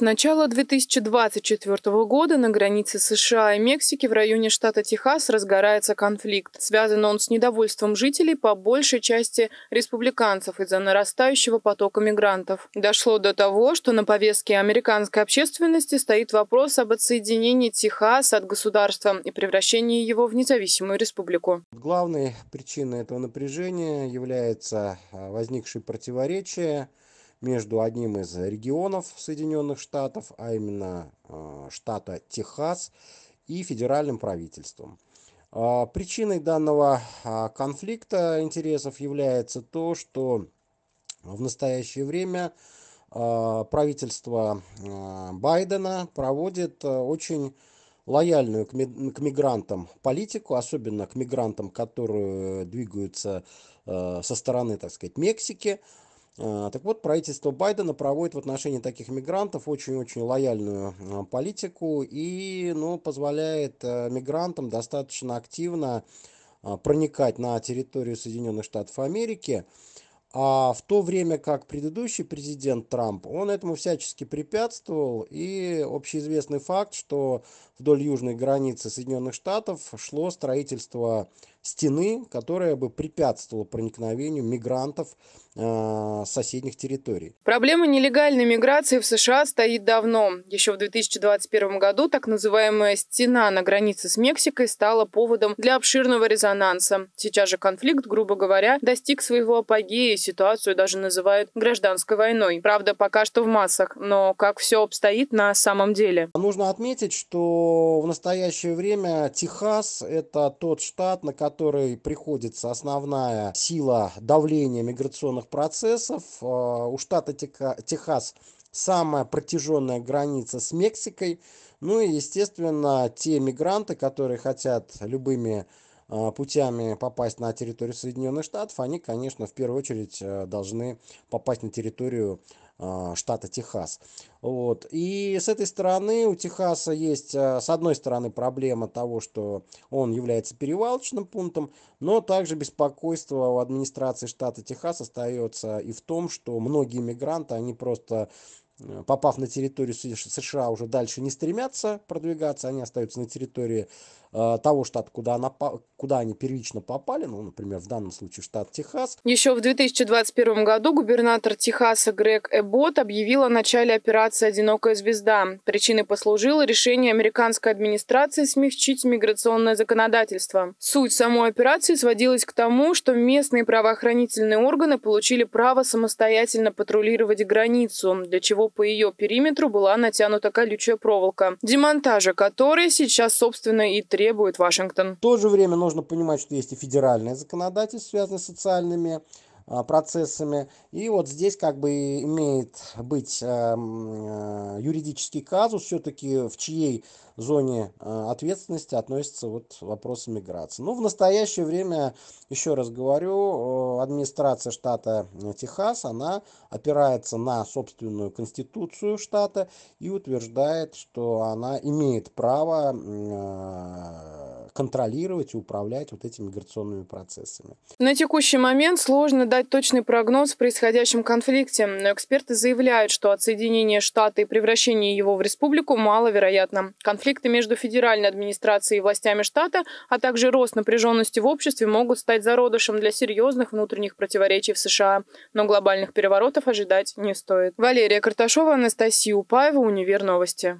С начала 2024 года на границе США и Мексики в районе штата Техас разгорается конфликт. Связан он с недовольством жителей по большей части республиканцев из-за нарастающего потока мигрантов. Дошло до того, что на повестке американской общественности стоит вопрос об отсоединении Техаса от государства и превращении его в независимую республику. Главной причиной этого напряжения является а, возникшее противоречие между одним из регионов Соединенных Штатов, а именно э, штата Техас, и федеральным правительством. А, причиной данного а, конфликта интересов является то, что в настоящее время а, правительство Байдена проводит очень лояльную к мигрантам политику, особенно к мигрантам, которые двигаются э, со стороны, так сказать, Мексики. А, так вот, правительство Байдена проводит в отношении таких мигрантов очень-очень лояльную а, политику и ну, позволяет э, мигрантам достаточно активно а, проникать на территорию Соединенных Штатов Америки. А в то время как предыдущий президент Трамп, он этому всячески препятствовал. И общеизвестный факт, что вдоль южной границы Соединенных Штатов шло строительство стены, которая бы препятствовала проникновению мигрантов э, соседних территорий. Проблема нелегальной миграции в США стоит давно. Еще в 2021 году так называемая «стена» на границе с Мексикой стала поводом для обширного резонанса. Сейчас же конфликт, грубо говоря, достиг своего апогея, и ситуацию даже называют гражданской войной. Правда, пока что в массах, но как все обстоит на самом деле? Нужно отметить, что в настоящее время Техас – это тот штат, на котором которой приходится основная сила давления миграционных процессов. Э, у штата Техас самая протяженная граница с Мексикой. Ну и, естественно, те мигранты, которые хотят любыми э, путями попасть на территорию Соединенных Штатов, они, конечно, в первую очередь э, должны попасть на территорию штата Техас. Вот. И с этой стороны у Техаса есть, с одной стороны, проблема того, что он является перевалочным пунктом, но также беспокойство у администрации штата Техас остается и в том, что многие мигранты, они просто попав на территорию США, уже дальше не стремятся продвигаться, они остаются на территории а, того штата, куда, она, куда они первично попали, ну, например, в данном случае штат Техас. Еще в 2021 году губернатор Техаса Грег Эбот объявил о начале операции «Одинокая звезда». Причиной послужило решение американской администрации смягчить миграционное законодательство. Суть самой операции сводилась к тому, что местные правоохранительные органы получили право самостоятельно патрулировать границу, для чего по ее периметру была натянута колючая проволока, демонтажа которой сейчас, собственно, и требуется требует Вашингтон. В то же время нужно понимать, что есть и федеральное законодательство, связанное с социальными а, процессами. И вот здесь как бы имеет быть э, э, юридический казус все-таки, в чьей зоне э, ответственности относится вот вопрос миграции. Ну, в настоящее время, еще раз говорю, администрация штата Техас, она опирается на собственную конституцию штата и утверждает, что она имеет право контролировать и управлять вот этими миграционными процессами. На текущий момент сложно дать точный прогноз в происходящем конфликте, но эксперты заявляют, что отсоединение штата и превращение его в республику маловероятно. Конфликты между федеральной администрацией и властями штата, а также рост напряженности в обществе могут стать зародышем для серьезных внутренних противоречий в США, но глобальных переворотов ожидать не стоит. Валерия Карташова, Анастасия Упаева, Универ Новости.